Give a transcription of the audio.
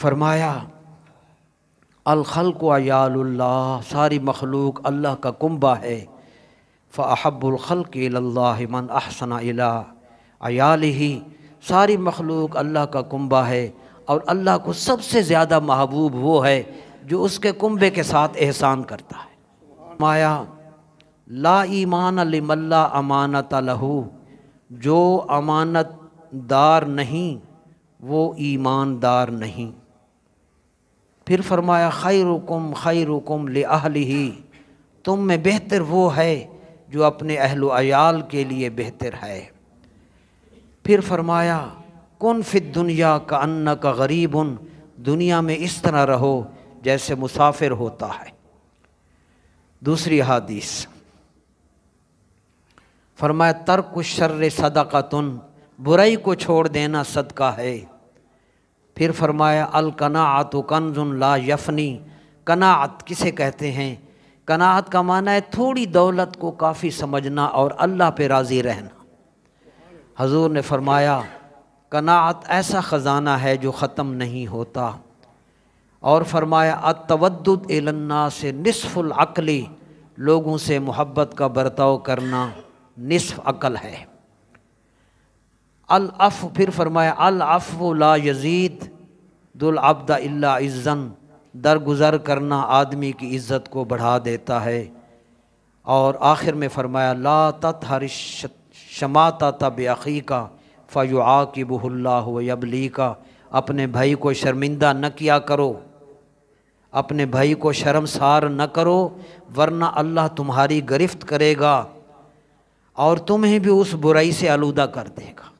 फरमाया अलखल को अयाल्ला सारी मखलूक अल्लाह का कुंबा है फ़हबुलखल के मन अहसन अला अयाल ही सारी मखलूक अल्लाह का कुंबा है और अल्लाह को सबसे ज़्यादा महबूब वो है जो उसके कुंबे के साथ एहसान करता है माया ला ईमान अलमल्ला अमानत लहू जो अमानत दार नहीं वो ईमानदार नहीं फिर फरमाया खै खै रुकुम ले ही तुम में बेहतर वो है जो अपने अहलोयाल के लिए बेहतर है फिर फरमाया कौन फित दुनिया का अन्ना का गरीब उन दुनिया में इस तरह रहो जैसे मुसाफिर होता है दूसरी हादीस फरमाया तर्क शर्र सदा का तुन बुराई को छोड़ देना सदका है फिर फरमाया अलकनात कनजुन ला यफनी कनात किसे कहते हैं कनात का माना है थोड़ी दौलत को काफ़ी समझना और अल्लाह पे राज़ी रहना हजूर ने फरमाया कनात ऐसा ख़जाना है जो ख़त्म नहीं होता और फरमाया अतवद एलन्ना से नसफ़ुल अकली लोगों से मोहब्बत का बर्ताव करना निसफ़ अकल है अलअफ फिर फरमाया अल अफ ला यजीद दुल अब्दा इल्ला इज़्ज़न दरगुजर करना आदमी की इज़्ज़त को बढ़ा देता है और आखिर में फरमाया ला तरश हर शमाता तब अखी का फ़यु कि यबली का अपने भाई को शर्मिंदा न किया करो अपने भाई को शर्मसार न करो वरना अल्लाह तुम्हारी गिरफ्त करेगा और तुम्हें भी उस बुराई से आलूदा कर देगा